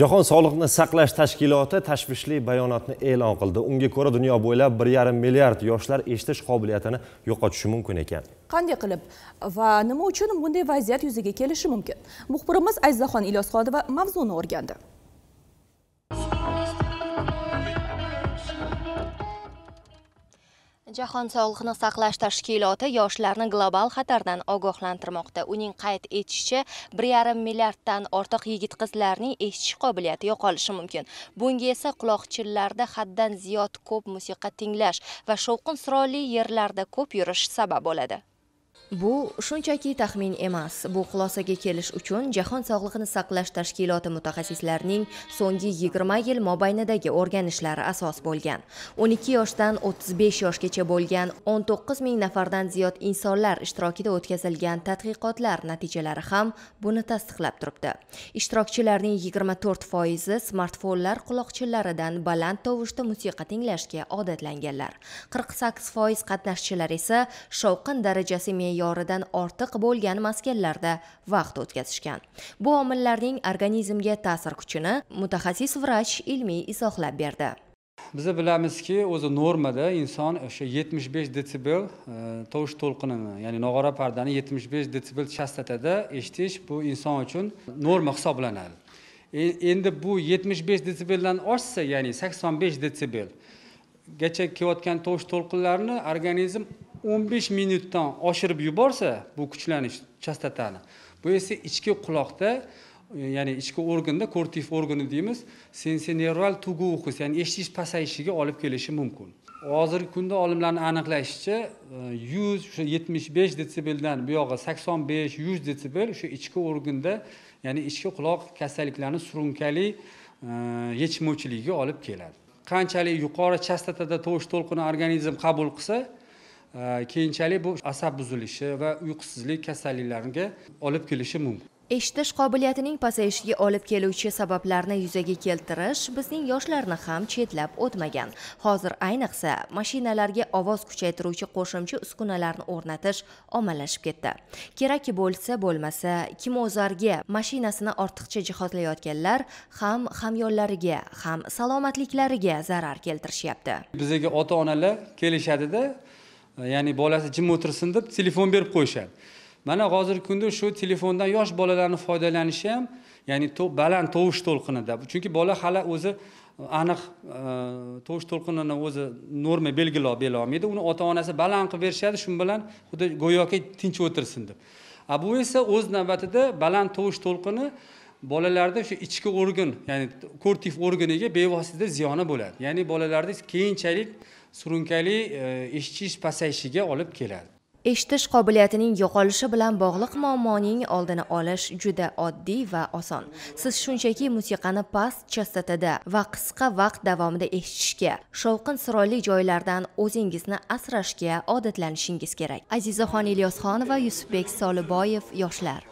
jahon sog'liqni saqlash tashkiloti tashvishli bayonotni e'lon qildi unga ko'ra dunyo bo'ylab bir yarim milliard yoshlar eshitish qobiliyatini yo'qotishi mumkin ekan qanday qilib va nima uchun bunday vaziyat yuzaga kelishi mumkin muxbirimiz azizaxon ilyosxonova mavzuni o'rgandi jahon sog'liqni saqlash tashkiloti yoshlarni global xatardan ogohlantirmoqda uning qayd etishicha 1,5 milliarddan ortiq yigit qizlarning eshitish qobiliyati yo'qolishi mumkin bunga esa quloqchinlarda haddan ziyod ko'p musiqa tinglash va shovqin suronli yerlarda ko'p yurish sabab bo'ladi Bu shunchaki taxmin emas. Bu xulosaga kelish uchun Jahon sog'liqni saqlash tashkiloti mutaxassislarining so'nggi 20 yil mobaynidagi o'rganishlari asos bo'lgan. 12 yoshdan 35 yoshgacha bo'lgan 19 ming nafardan ziyod insonlar ishtirokida o'tkazilgan tadqiqotlar natijalari ham buni tasdiqlab turibdi. Ishtirokchilarning 24 foizi smartfonlar quloqchinlaridan baland tovushda musiqa tinglashga odatlanganlar. 48 foiz qatnashchilar esa shovqin darajasi me'yoridan ortiq bo'lgan maskanlarda vaqt o'tkazishgan bu omillarning organizmga ta'sir kuchini mutaxassis vrach ilmiy izohlab berdi biza bilamizki o'zi normada inson o'sha yetmish besh detsibel e, tovush to'lqinini ya'ni nog'ora pardani yetmish besh detsibel chastotada eshitish bu inson uchun norma hisoblanadi e, endi bu yetmish besh detsibeldan oshsa ya'ni sakson besh detsibel gacha kelayotgan tovush to'lqinlarini organizm o'n besh minutdan oshirib yuborsa bu kuchlanish chastotani bu esa ichki quloqda ya'ni ichki organda kortif organi deymiz sensineral tuguxus ya'ni eshitish pasayishiga olib kelishi mumkin hozirgi kunda olimlarni aniqlashicha e, yuz o'sha yetmish besh detsibeldan buyog'i sakson besh yuz detsibel o'sha ichki organda ya'ni ichki quloq kasalliklarini surunkali e, yetishmovchiligiga olib keladi qanchalik yuqori chastotada tovush to'lqini organizm qabul qilsa keyinchalik bu asab buzilishi va uyqusizlik kasalliklariga olib kelishi mumkin eshitish qobiliyatining pasayishiga olib keluvchi sabablarni yuzaga keltirish bizning yoshlarni ham chetlab o'tmagan hozir ayniqsa mashinalarga ovoz kuchaytiruvchi qo'shimcha uskunalarni o'rnatish ommalashib ketdi kerak bo'lsa bo'lmasa kimozarga mashinasini ortiqcha jihozlayotganlar ham hamyonlariga ham salomatliklariga zarar keltirishyapti bizaga ota onalar kelishadida ya'ni bolasi jim o'tirsin deb telefon berib qo'yishadi mana hozirgi kunda shu telefondan yosh bolalarni foydalanishi ham ya'ni baland tovush to'lqinida chunki bola hali o'zi e, aniq e, tovush to'lqinini o'zi norma belgilab bera olmaydi uni ota onasi baland qilib berishadi shu bilan xuddi go'yoki tinch o'tirsin deb a bu esa o'z navbatida baland tovush to'lqini bolalarda shu ichki organ ya'ni kortif organiga bevosita ziyoni bo'ladi ya'ni bolalarda keyinchalik surunkali eshitish pasayishiga olib keladi eshitish qobiliyatining yo'qolishi bilan bog'liq muammoning oldini olish juda oddiy va oson siz shunchaki musiqani past chastotada va qisqa vaqt davomida eshitishga shovqin sirolli joylardan o'zingizni asrashga odatlanishingiz kerak azizaxon ilyosxonova yusufbek soliboyev yoshlar